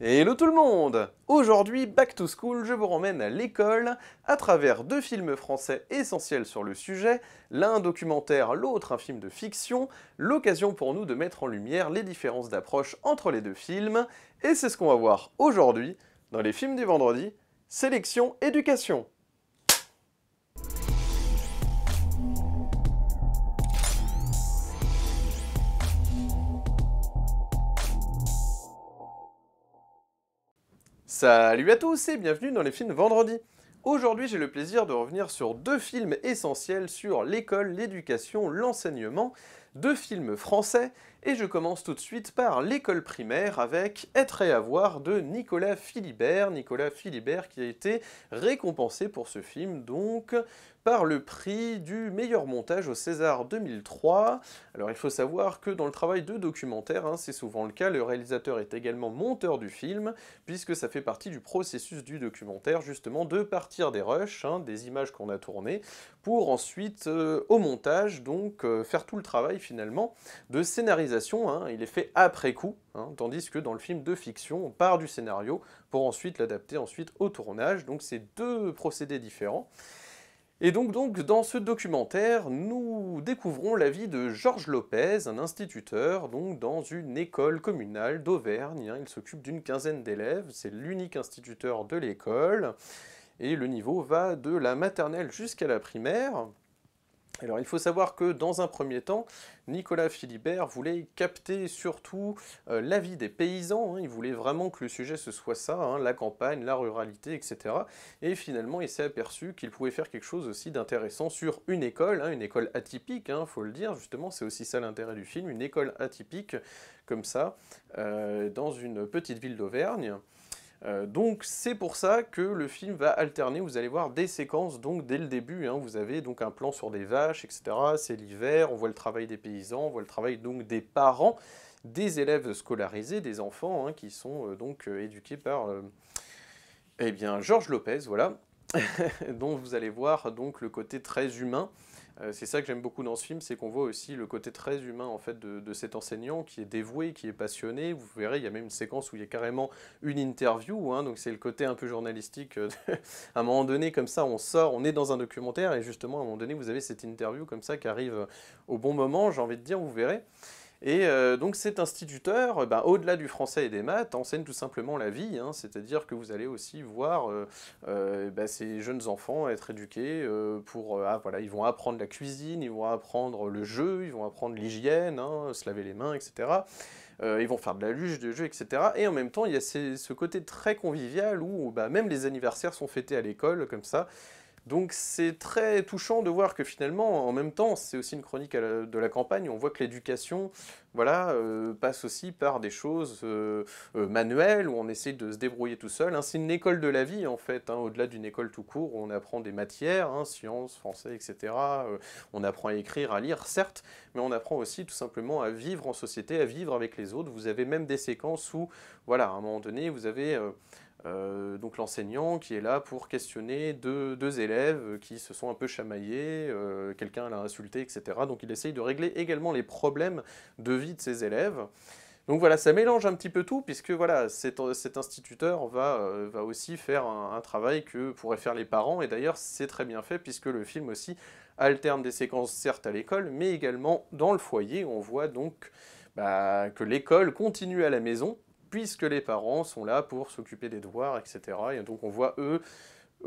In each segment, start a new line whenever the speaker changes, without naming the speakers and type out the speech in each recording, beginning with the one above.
Hello tout le monde Aujourd'hui, Back to School, je vous ramène à l'école à travers deux films français essentiels sur le sujet, l'un documentaire, l'autre un film de fiction, l'occasion pour nous de mettre en lumière les différences d'approche entre les deux films, et c'est ce qu'on va voir aujourd'hui dans les films du vendredi, Sélection Éducation. Salut à tous et bienvenue dans les films vendredi. Aujourd'hui j'ai le plaisir de revenir sur deux films essentiels sur l'école, l'éducation, l'enseignement deux films français, et je commence tout de suite par l'école primaire avec Être et avoir de Nicolas Philibert, Nicolas Philibert qui a été récompensé pour ce film donc par le prix du meilleur montage au César 2003. Alors il faut savoir que dans le travail de documentaire, hein, c'est souvent le cas, le réalisateur est également monteur du film, puisque ça fait partie du processus du documentaire, justement, de partir des rushs, hein, des images qu'on a tournées, pour ensuite, euh, au montage, donc euh, faire tout le travail finalement de scénarisation. Hein. il est fait après coup, hein, tandis que dans le film de fiction, on part du scénario pour ensuite l'adapter ensuite au tournage. Donc c'est deux procédés différents. Et donc, donc, dans ce documentaire, nous découvrons la vie de Georges Lopez, un instituteur, donc dans une école communale d'Auvergne. Hein. il s'occupe d'une quinzaine d'élèves, c'est l'unique instituteur de l'école et le niveau va de la maternelle jusqu'à la primaire. Alors il faut savoir que dans un premier temps, Nicolas Philibert voulait capter surtout euh, l'avis des paysans, hein. il voulait vraiment que le sujet ce soit ça, hein, la campagne, la ruralité, etc. Et finalement il s'est aperçu qu'il pouvait faire quelque chose aussi d'intéressant sur une école, hein, une école atypique, il faut le dire, justement c'est aussi ça l'intérêt du film, une école atypique comme ça, euh, dans une petite ville d'Auvergne. Euh, donc c'est pour ça que le film va alterner, vous allez voir des séquences donc dès le début, hein. vous avez donc un plan sur des vaches, etc. C'est l'hiver, on voit le travail des paysans, on voit le travail donc des parents, des élèves scolarisés, des enfants hein, qui sont euh, donc euh, éduqués par eh bien Georges Lopez, voilà, dont vous allez voir donc le côté très humain euh, c'est ça que j'aime beaucoup dans ce film, c'est qu'on voit aussi le côté très humain en fait de, cet enseignant qui est dévoué, qui est passionné. Vous verrez, il y a même une séquence où il y a carrément une interview, hein, donc c'est le côté un peu journalistique. Euh, à un moment donné, comme ça, on sort, on est dans un documentaire et justement à un moment donné, vous avez cette interview comme ça qui arrive au bon moment, j'ai envie de dire, vous verrez. Et euh, donc cet instituteur, euh, ben, au-delà du français et des maths, enseigne tout simplement la vie, hein. c'est-à-dire que vous allez aussi voir euh, ben, ces jeunes enfants être éduqués pour, ah, voilà, ils vont apprendre la cuisine, ils vont apprendre le jeu, ils vont apprendre l'hygiène, hein, se laver les mains, etc. ils vont faire de la luge, de jeu, etc. Et en même temps, il y a ce côté très convivial où ben, même les anniversaires sont fêtés à l'école, comme ça. Donc c'est très touchant de voir que finalement, en même temps, c'est aussi une chronique de la campagne. On voit que l'éducation, voilà, euh, passe aussi par des choses euh, euh, manuelles où on essaie de se débrouiller tout seul. Hein, c'est une école de la vie en fait, hein. au-delà d'une école tout court où on apprend des matières, hein, sciences, français, etc. on apprend à écrire, à lire, certes, mais on apprend aussi tout simplement à vivre en société, à vivre avec les autres. Vous avez même des séquences où, voilà, à un moment donné, vous avez euh, donc l'enseignant qui est là pour questionner deux, deux, élèves qui se sont un peu chamaillés, euh, quelqu'un l'a insulté, etc. Donc il essaye de régler également les problèmes de vie de ses élèves. Donc voilà, ça mélange un petit peu tout, puisque voilà, cet, instituteur va, euh, va, aussi faire un, travail que pourraient faire les parents, et d'ailleurs c'est très bien fait, puisque le film aussi alterne des séquences certes à l'école, mais également dans le foyer, on voit donc bah, que l'école continue à la maison, puisque les parents sont là pour s'occuper des devoirs, etc. Et donc on voit eux,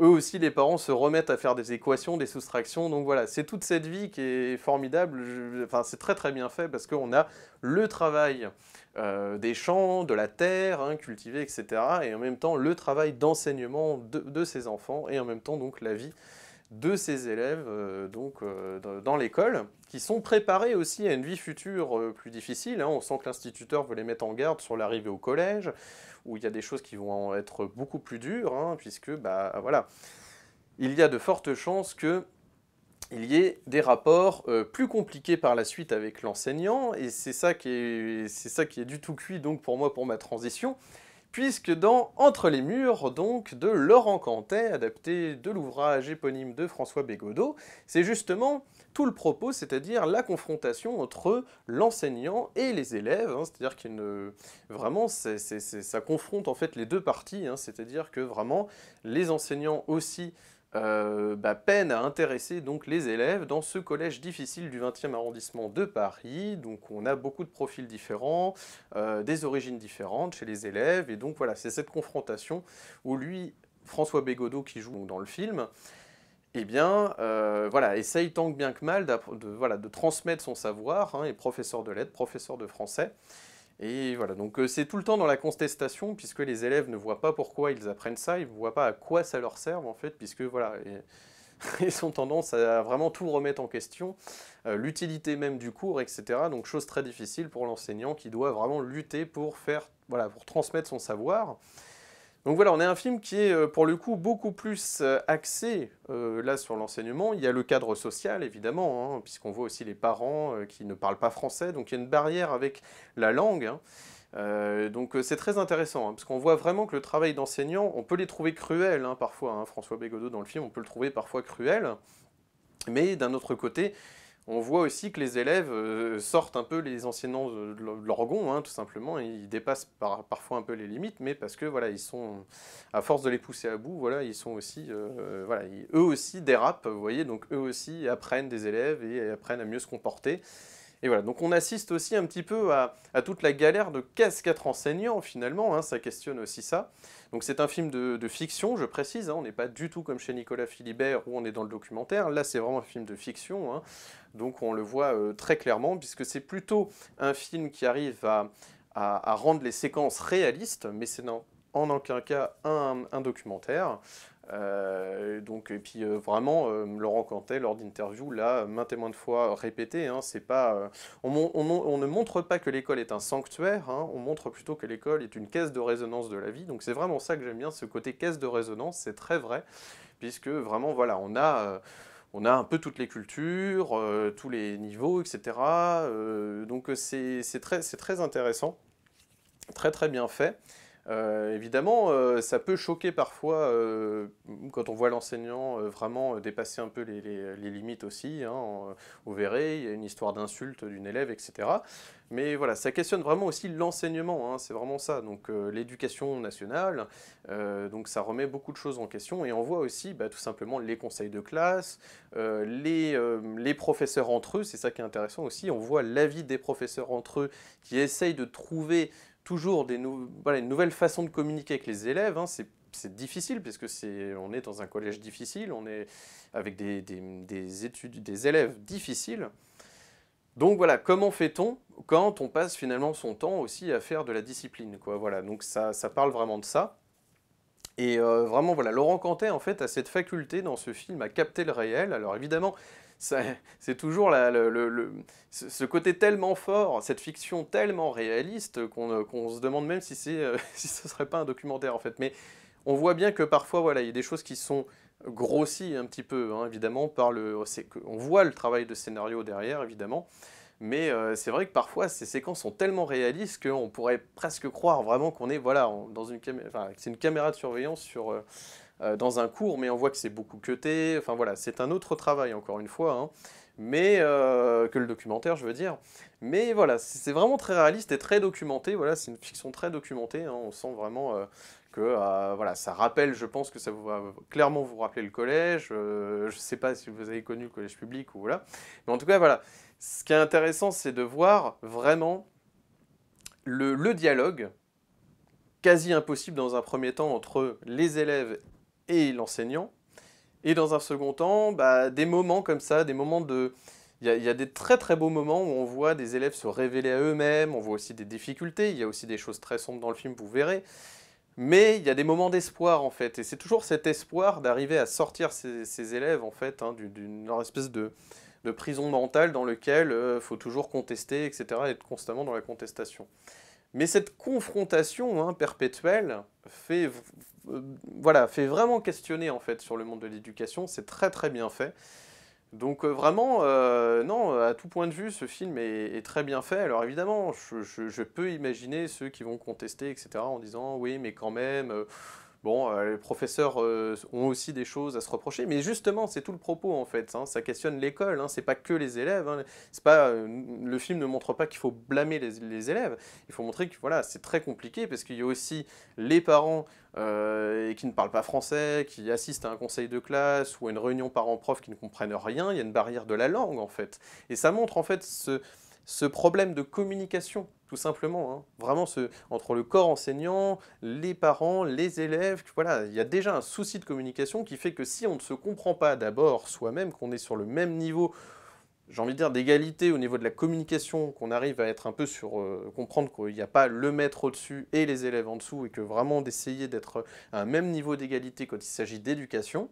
eux aussi, les parents se remettent à faire des équations, des soustractions. Donc voilà, c'est toute cette vie qui est formidable. enfin, c'est très très bien fait parce qu'on a le travail euh, des champs, de la terre, hein, cultivée, etc. Et en même temps, le travail d'enseignement de, de, ces enfants et en même temps donc la vie de ces élèves euh, donc, euh, dans l'école, qui sont préparés aussi à une vie future euh, plus difficile. Hein. On sent que l'instituteur veut les mettre en garde sur l'arrivée au collège, où il y a des choses qui vont être beaucoup plus dures, hein, puisque bah, voilà, il y a de fortes chances que il y ait des rapports plus compliqués par la suite avec l'enseignant, et c'est ça, qui est, ça qui est du tout cuit donc pour moi pour ma transition, puisque dans Entre les murs, donc, de Laurent Cantet, adapté de l'ouvrage éponyme de François Bégodeau, c'est justement tout le propos, c'est-à-dire la confrontation entre l'enseignant et les élèves, hein, c'est-à-dire qu'il Vraiment, ça confronte en fait les deux parties, hein, c'est-à-dire que vraiment, les enseignants aussi euh, bah, peine à intéresser donc les élèves dans ce collège difficile du 20e arrondissement de Paris. Donc on a beaucoup de profils différents, euh, des origines différentes chez les élèves. Et donc voilà, c'est cette confrontation où lui, François Bégodeau qui joue dans le film, eh bien, euh, voilà, essaye tant que bien que mal de, voilà, de transmettre son savoir, hein, et professeur de lettres, professeur de français, et voilà, donc euh, c'est tout le temps dans la contestation, puisque les élèves ne voient pas pourquoi ils apprennent ça, ils ne voient pas à quoi ça leur sert, en fait, puisque voilà, ils ont tendance à vraiment tout remettre en question, euh, l'utilité même du cours, etc. Donc chose très difficile pour l'enseignant qui doit vraiment lutter pour faire, pour transmettre son savoir. Donc voilà, on a un film qui est euh, pour le coup beaucoup plus euh, axé euh, là sur l'enseignement. Il y a le cadre social évidemment, hein, puisqu'on voit aussi les parents qui ne parlent pas français, donc il y a une barrière avec la langue. Hein. donc c'est très intéressant, hein, parce qu'on voit vraiment que le travail d'enseignant, on peut les trouver cruels parfois. François Bégodeau dans le film, on peut le trouver parfois cruel, mais d'un autre côté, on voit aussi que les élèves euh, sortent un peu les enseignants de leur hein, tout simplement, ils dépassent parfois un peu les limites, mais parce que voilà, ils sont, à force de les pousser à bout, voilà, ils sont aussi, euh, voilà, eux aussi dérapent, vous voyez, donc eux aussi apprennent des élèves et apprennent à mieux se comporter. Et voilà, donc on assiste aussi un petit peu à, toute la galère de casse-quatre enseignants, finalement, hein, ça questionne aussi ça. Donc c'est un film de, fiction, je précise, hein, on n'est pas du tout comme chez Nicolas Philibert où on est dans le documentaire, là c'est vraiment un film de fiction, hein. donc on le voit euh, très clairement puisque c'est plutôt un film qui arrive à, rendre les séquences réalistes, mais c'est en aucun cas un documentaire. Euh, donc, et puis euh, vraiment, euh, Laurent Cantet, lors d'interviews, l'a maintes et maintes fois répété, hein, c'est pas, on, ne montre pas que l'école est un sanctuaire, hein, on montre plutôt que l'école est une caisse de résonance de la vie. Donc c'est vraiment ça que j'aime bien, ce côté caisse de résonance, c'est très vrai, puisque vraiment, voilà, on a on a un peu toutes les cultures, tous les niveaux, etc. donc c'est très, très intéressant, très très bien fait. Euh, évidemment, euh, ça peut choquer parfois euh, quand on voit l'enseignant vraiment dépasser un peu les, limites aussi. vous hein, verrez, il y a une histoire d'insulte d'une élève, etc. Mais voilà, ça questionne vraiment aussi l'enseignement, hein, c'est vraiment ça. Donc l'éducation nationale, donc ça remet beaucoup de choses en question et on voit aussi bah, tout simplement les conseils de classe, les, les professeurs entre eux, c'est ça qui est intéressant aussi. On voit l'avis des professeurs entre eux qui essayent de trouver toujours des nouvelles une nouvelle façon de communiquer avec les élèves. Hein. c'est difficile puisque c'est on est dans un collège difficile, on est avec des, études, des élèves difficiles. Donc voilà, comment fait-on quand on passe finalement son temps aussi à faire de la discipline quoi, voilà, donc ça, ça parle vraiment de ça. Et euh, vraiment, voilà, Laurent Cantet, en fait, a cette faculté dans ce film à capter le réel. Alors évidemment, c'est toujours le, ce côté tellement fort, cette fiction tellement réaliste qu'on euh, se demande même si, euh, ce ne serait pas un documentaire en fait. Mais on voit bien que parfois, voilà, il y a des choses qui sont grossies un petit peu, hein, évidemment, par le, on voit le travail de scénario derrière, évidemment. Mais euh, c'est vrai que parfois, ces séquences sont tellement réalistes qu'on pourrait presque croire vraiment qu'on est, voilà, dans une, c'est une caméra de surveillance sur, euh, dans un cours, mais on voit que c'est beaucoup cuté. Enfin voilà, c'est un autre travail, encore une fois, hein. mais, euh, que le documentaire, je veux dire. Mais voilà, c'est vraiment très réaliste et très documenté. Voilà, c'est une fiction très documentée. Hein. on sent vraiment euh, que voilà, ça rappelle, je pense que ça va clairement vous rappeler le collège. je ne sais pas si vous avez connu le collège public ou voilà. Mais en tout cas, voilà. Ce qui est intéressant, c'est de voir vraiment le, le dialogue quasi impossible dans un premier temps entre les élèves et l'enseignant. Et dans un second temps, bah, des moments comme ça, des moments de... Il y, a, des très très beaux moments où on voit des élèves se révéler à eux-mêmes, on voit aussi des difficultés, il y a aussi des choses très sombres dans le film, vous verrez. Mais il y a des moments d'espoir en fait, et c'est toujours cet espoir d'arriver à sortir ces, élèves en fait hein, d'une espèce de, de, prison mentale dans lequel euh, faut toujours contester, etc., et être constamment dans la contestation. Mais cette confrontation hein, perpétuelle fait euh, voilà, fait vraiment questionner en fait sur le monde de l'éducation. C'est très très bien fait. Donc euh, vraiment, euh, non, à tout point de vue, ce film est, très bien fait. Alors évidemment, je, peux imaginer ceux qui vont contester, etc., en disant oui, mais quand même, Bon, euh, les professeurs euh, ont aussi des choses à se reprocher, mais justement, c'est tout le propos en fait. Hein. Ça questionne l'école, hein. c'est pas que les élèves. Hein. C'est pas, euh, le film ne montre pas qu'il faut blâmer les, élèves. Il faut montrer que voilà, c'est très compliqué parce qu'il y a aussi les parents qui ne parlent pas français, qui assistent à un conseil de classe ou à une réunion parents-prof qui ne comprennent rien. Il y a une barrière de la langue en fait. Et ça montre en fait ce ce problème de communication, tout simplement, hein. vraiment ce, entre le corps enseignant, les parents, les élèves, voilà, il y a déjà un souci de communication qui fait que si on ne se comprend pas d'abord soi-même, qu'on est sur le même niveau, j'ai envie de dire d'égalité au niveau de la communication, qu'on arrive à être un peu sur, euh, comprendre qu'il n'y a pas le maître au-dessus et les élèves en dessous, et que vraiment d'essayer d'être à un même niveau d'égalité quand il s'agit d'éducation,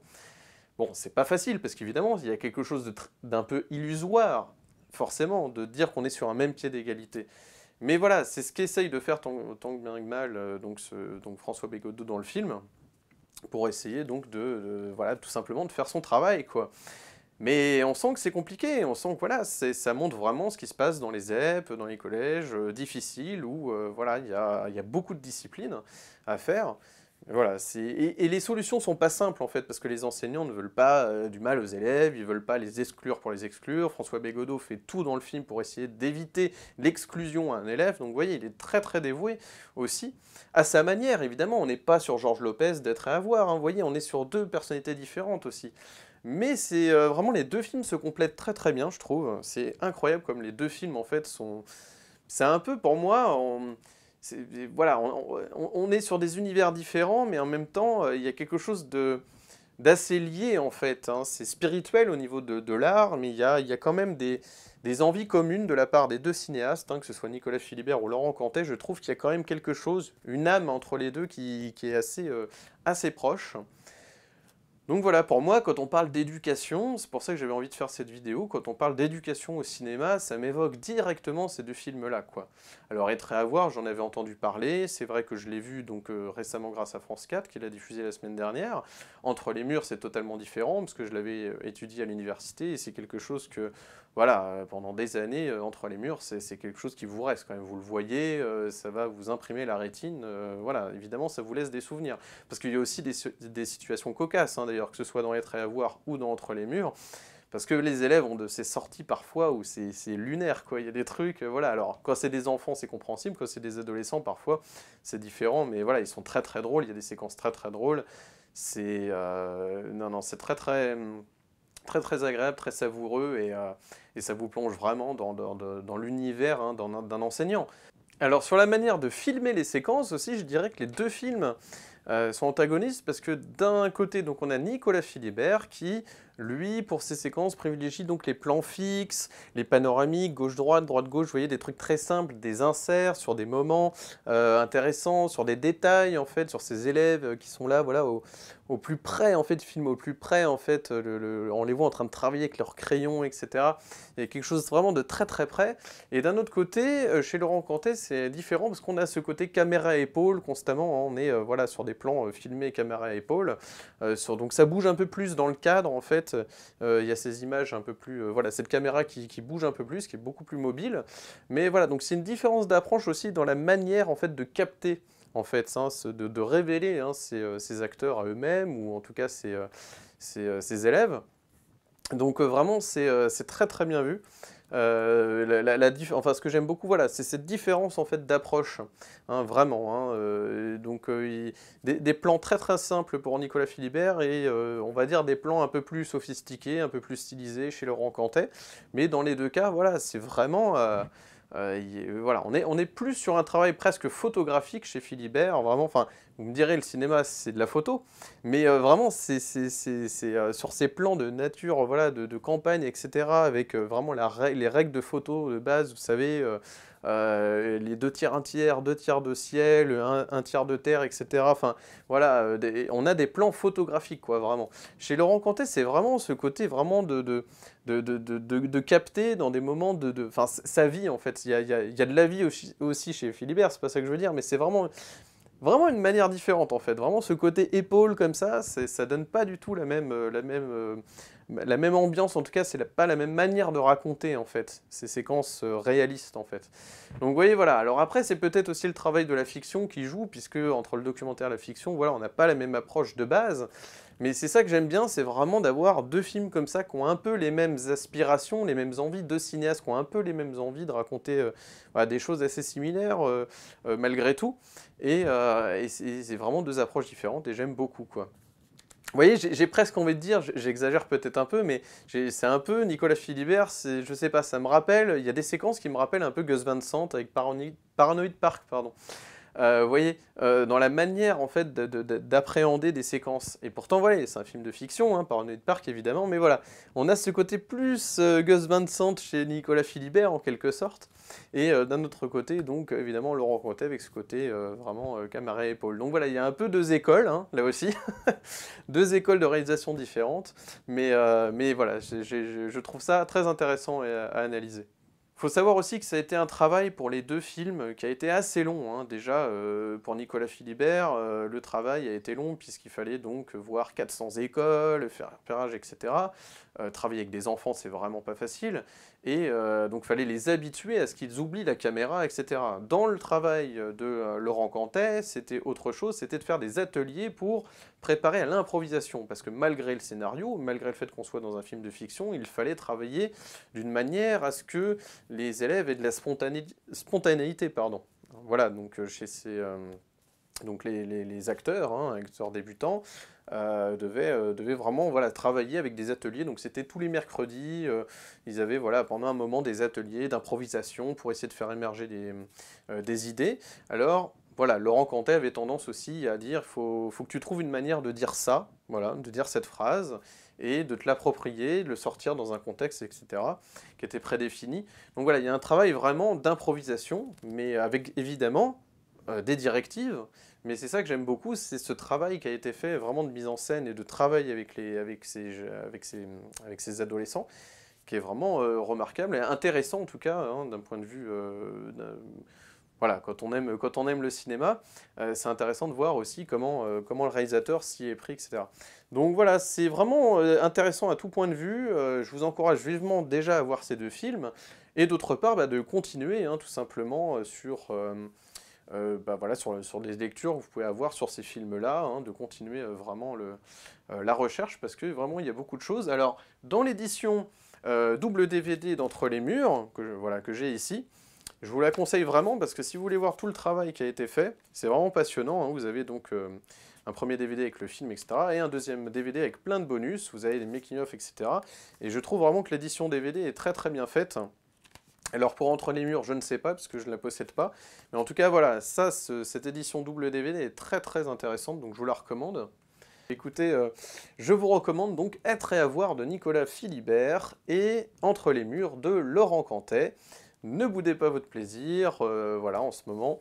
Bon, c'est pas facile parce qu'évidemment, il y a quelque chose d'un peu illusoire forcément, de dire qu'on est sur un même pied d'égalité. Mais voilà, c'est ce qu'essaye de faire tant, que bien que mal euh, donc, donc François Bégodeau dans le film, pour essayer donc de, voilà, tout simplement de faire son travail, quoi. Mais on sent que c'est compliqué, on sent que voilà, ça montre vraiment ce qui se passe dans les ZEP, dans les collèges euh, difficiles, où euh, voilà, il y a, y a, beaucoup de disciplines à faire. Voilà, et, et, les solutions sont pas simples en fait, parce que les enseignants ne veulent pas euh, du mal aux élèves, ils veulent pas les exclure pour les exclure. François Bégodeau fait tout dans le film pour essayer d'éviter l'exclusion à un élève, donc vous voyez, il est très très dévoué aussi. À sa manière, évidemment, on n'est pas sur Georges Lopez d'être à avoir, hein. vous voyez, on est sur deux personnalités différentes aussi. Mais c'est euh, vraiment, les deux films se complètent très très bien, je trouve. C'est incroyable comme les deux films en fait sont... C'est un peu pour moi voilà, on, est sur des univers différents, mais en même temps, euh, il y a quelque chose de d'assez lié en fait. Hein. C'est spirituel au niveau de, l'art, mais il y a, quand même des, envies communes de la part des deux cinéastes, hein, que ce soit Nicolas Philibert ou Laurent Cantet, je trouve qu'il y a quand même quelque chose, une âme entre les deux qui, est assez euh, proche. Donc voilà, pour moi, quand on parle d'éducation, c'est pour ça que j'avais envie de faire cette vidéo, quand on parle d'éducation au cinéma, ça m'évoque directement ces deux films-là, quoi. Alors, Être à voir, j'en avais entendu parler, c'est vrai que je l'ai vu donc euh, récemment grâce à France 4, qui l'a diffusé la semaine dernière. Entre les murs, c'est totalement différent, parce que je l'avais euh, étudié à l'université, et c'est quelque chose que, voilà, euh, pendant des années, Entre les murs, c'est quelque chose qui vous reste quand même. Vous le voyez, ça va vous imprimer la rétine, voilà, évidemment, ça vous laisse des souvenirs. Parce qu'il y a aussi des, situations cocasses, hein, que ce soit dans Être à Avoir ou dans Entre les Murs, parce que les élèves ont de ces sorties parfois où c'est lunaire, quoi. Il y a des trucs, euh, voilà. Alors, quand c'est des enfants, c'est compréhensible. Quand c'est des adolescents, parfois, c'est différent. Mais voilà, ils sont très, très drôles. Il y a des séquences très, très drôles. C'est... Euh, non, non, c'est très, très... Très, très agréable, très savoureux. Et, euh, et ça vous plonge vraiment dans, dans, dans l'univers hein, d'un enseignant. Alors, sur la manière de filmer les séquences aussi, je dirais que les deux films euh, sont antagonistes parce que d'un côté, donc on a Nicolas Philibert qui lui, pour ses séquences, privilégie donc les plans fixes, les panoramiques, gauche-droite, droite-gauche, vous voyez, des trucs très simples, des inserts sur des moments euh, intéressants, sur des détails, en fait, sur ses élèves euh, qui sont là, voilà, au, plus près, en fait, du film, au plus près, en fait, euh, on les voit en train de travailler avec leurs crayons, etc. Il y a quelque chose vraiment de très, très près. Et d'un autre côté, chez Laurent Cantet, c'est différent parce qu'on a ce côté caméra-épaule constamment, hein, on est, voilà, sur des plans filmés caméra-épaule. donc ça bouge un peu plus dans le cadre, en fait, euh, il y a ces images un peu plus. Euh, voilà, cette caméra qui, bouge un peu plus, qui est beaucoup plus mobile. Mais voilà, donc c'est une différence d'approche aussi dans la manière en fait de capter en fait, hein, de, révéler hein, euh, ces, acteurs à eux-mêmes ou en tout cas ces, ces élèves. Donc vraiment, c'est très très bien vu. Euh, la, enfin, ce que j'aime beaucoup, voilà, c'est cette différence en fait d'approche, hein, vraiment. Hein, euh, donc, euh, des, plans très très simples pour Nicolas Philibert et on va dire des plans un peu plus sophistiqués, un peu plus stylisés chez Laurent Cantet. Mais dans les deux cas, voilà, c'est vraiment euh, euh, voilà, on est, on est plus sur un travail presque photographique chez Philibert, hein, vraiment, enfin, vous me direz, le cinéma, c'est de la photo, mais euh, vraiment, c'est sur ces plans de nature, voilà, de, campagne, etc., avec vraiment la, les règles de photo de base, vous savez, euh, les deux tiers, un tiers, deux tiers de ciel, un, tiers de terre, etc. Enfin, voilà, euh, on a des plans photographiques, quoi, vraiment. Chez Laurent Cantet, c'est vraiment ce côté vraiment de, de, de, de, de capter dans des moments de... Enfin, sa vie, en fait. Il y a, y a, de la vie aussi, aussi chez Philibert, c'est pas ça que je veux dire, mais c'est vraiment vraiment une manière différente en fait. Vraiment ce côté épaule comme ça, ça donne pas du tout la même, euh, la même, la même ambiance, en tout cas, c'est pas la même manière de raconter, en fait, ces séquences euh, réalistes, en fait. Donc, vous voyez, voilà. Alors après, c'est peut-être aussi le travail de la fiction qui joue, puisque entre le documentaire et la fiction, voilà, on n'a pas la même approche de base. Mais c'est ça que j'aime bien, c'est vraiment d'avoir deux films comme ça qui ont un peu les mêmes aspirations, les mêmes envies, deux cinéastes qui ont un peu les mêmes envies de raconter euh, des choses assez similaires euh, malgré tout. et c'est vraiment deux approches différentes et j'aime beaucoup quoi. Vous voyez, j'ai presque envie de dire, j'exagère peut-être un peu, mais c'est un peu Nicolas Philibert, je sais pas, ça me rappelle, il y a des séquences qui me rappellent un peu Gus Van Sant avec Paranoid, Paranoid Park, pardon. Euh, vous voyez, euh, dans la manière en fait d'appréhender des séquences. Et pourtant, voilà, c'est un film de fiction, hein, par de Park évidemment, mais voilà, on a ce côté plus euh, Gus Van Sant chez Nicolas Philibert en quelque sorte, et d'un autre côté, donc évidemment, Laurent Conté avec ce côté vraiment et épaule. Donc voilà, il y a un peu deux écoles, hein, là aussi, deux écoles de réalisation différentes, mais, mais voilà, je trouve ça très intéressant à analyser faut savoir aussi que ça a été un travail pour les deux films qui a été assez long. Hein. Déjà, euh, pour Nicolas Philibert, euh, le travail a été long puisqu'il fallait donc voir 400 écoles, faire un repérage, etc. Euh, travailler avec des enfants, c'est vraiment pas facile. Et donc, il fallait les habituer à ce qu'ils oublient la caméra, etc. Dans le travail de Laurent Cantet, c'était autre chose, c'était de faire des ateliers pour préparer à l'improvisation, parce que malgré le scénario, malgré le fait qu'on soit dans un film de fiction, il fallait travailler d'une manière à ce que les élèves aient de la spontanéité. Pardon. Voilà, donc euh, chez ces... Euh, donc les, les, les acteurs, hein, acteurs débutants, euh, devaient, devaient, vraiment voilà, travailler avec des ateliers. Donc c'était tous les mercredis, ils avaient voilà, pendant un moment des ateliers d'improvisation pour essayer de faire émerger des, des idées. Alors voilà, Laurent Cantet avait tendance aussi à dire faut, faut que tu trouves une manière de dire ça, voilà, de dire cette phrase et de te l'approprier, de le sortir dans un contexte, etc., qui était prédéfini. Donc voilà, il y a un travail vraiment d'improvisation, mais avec évidemment euh, des directives. Mais c'est ça que j'aime beaucoup, c'est ce travail qui a été fait vraiment de mise en scène et de travail avec, les, avec, ces, avec, adolescents, qui est vraiment euh, remarquable et intéressant en tout cas, hein, d'un point de vue... Euh, voilà, quand on aime, quand on aime le cinéma, euh, c'est intéressant de voir aussi comment, euh, comment le réalisateur s'y est pris, etc. Donc voilà, c'est vraiment euh, intéressant à tout point de vue. je vous encourage vivement déjà à voir ces deux films. Et d'autre part, bah, de continuer hein, tout simplement bah, sur, des lectures que vous pouvez avoir sur ces films-là, hein, de continuer vraiment la recherche, parce que vraiment, il y a beaucoup de choses. Alors, dans l'édition double DVD d'Entre les murs, que, voilà, que j'ai ici, je vous la conseille vraiment parce que si vous voulez voir tout le travail qui a été fait, c'est vraiment passionnant. Hein. Vous avez donc euh, un premier DVD avec le film, etc. Et un deuxième DVD avec plein de bonus. Vous avez les making-of, etc. Et je trouve vraiment que l'édition DVD est très très bien faite. Alors pour Entre les murs, je ne sais pas, parce que je ne la possède pas. Mais en tout cas, voilà, ça, cette édition double DVD est très très intéressante, donc je vous la recommande. Écoutez, euh, je vous recommande donc Être et avoir de Nicolas Philibert et Entre les murs de Laurent Cantet ne boudez pas votre plaisir. Euh, voilà, en ce moment,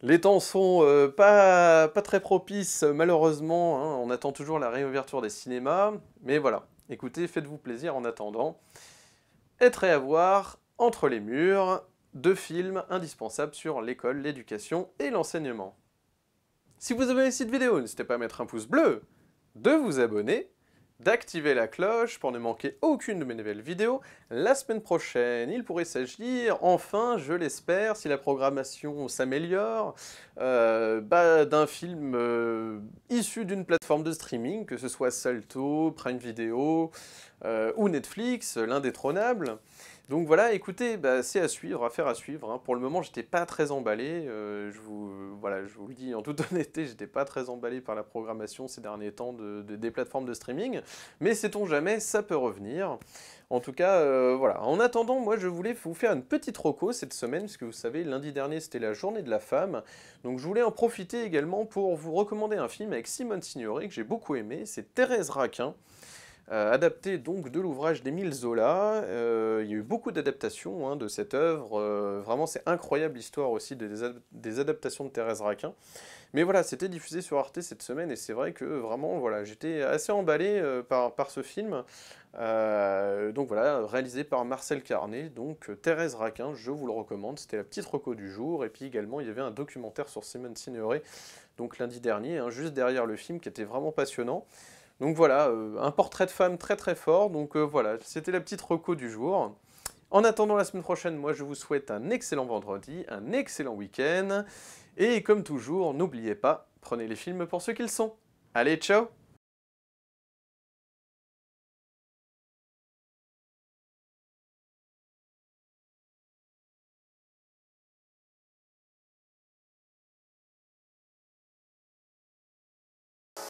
les temps sont euh, pas, pas très propices, malheureusement. Hein. on attend toujours la réouverture des cinémas. Mais voilà, écoutez, faites-vous plaisir en attendant. Être à avoir, entre les murs, deux films indispensables sur l'école, l'éducation et l'enseignement. Si vous avez aimé cette vidéo, n'hésitez pas à mettre un pouce bleu, de vous abonner d'activer la cloche pour ne manquer aucune de mes nouvelles vidéos la semaine prochaine. Il pourrait s'agir, enfin, je l'espère, si la programmation s'améliore, euh, bah, d'un film euh, issu d'une plateforme de streaming, que ce soit Salto, Prime Video euh, ou Netflix, l'indétrônable. Donc voilà, écoutez, bah, c'est à suivre, affaire à suivre. Hein. Pour le moment, j'étais pas très emballé. Euh, je, vous, le dis en toute honnêteté, j'étais pas très emballé par la programmation ces derniers temps des plateformes de streaming. Mais sait-on jamais, ça peut revenir. En tout cas, euh, voilà. En attendant, moi, je voulais vous faire une petite roco cette semaine, puisque que vous savez, lundi dernier, c'était la journée de la femme. Donc, je voulais en profiter également pour vous recommander un film avec Simone Signoret que j'ai beaucoup aimé. C'est Thérèse Raquin. Euh, adapté donc de l'ouvrage d'Émile Zola. Euh, il y a eu beaucoup d'adaptations hein, de cette œuvre. Euh, vraiment, c'est incroyable l'histoire aussi des, adaptations de Thérèse Raquin. Mais voilà, c'était diffusé sur Arte cette semaine et c'est vrai que vraiment, voilà, j'étais assez emballé par, ce film. donc voilà, réalisé par Marcel Carnet, donc Thérèse Raquin, je vous le recommande. C'était la petite reco du jour. Et puis également, il y avait un documentaire sur Simone Signoret, donc lundi dernier, hein, juste derrière le film, qui était vraiment passionnant. Donc voilà, euh, un portrait de femme très très fort. Donc euh, voilà, c'était la petite reco du jour. En attendant la semaine prochaine, moi je vous souhaite un excellent vendredi, un excellent week-end. Et comme toujours, n'oubliez pas, prenez les films pour ce qu'ils sont. Allez, ciao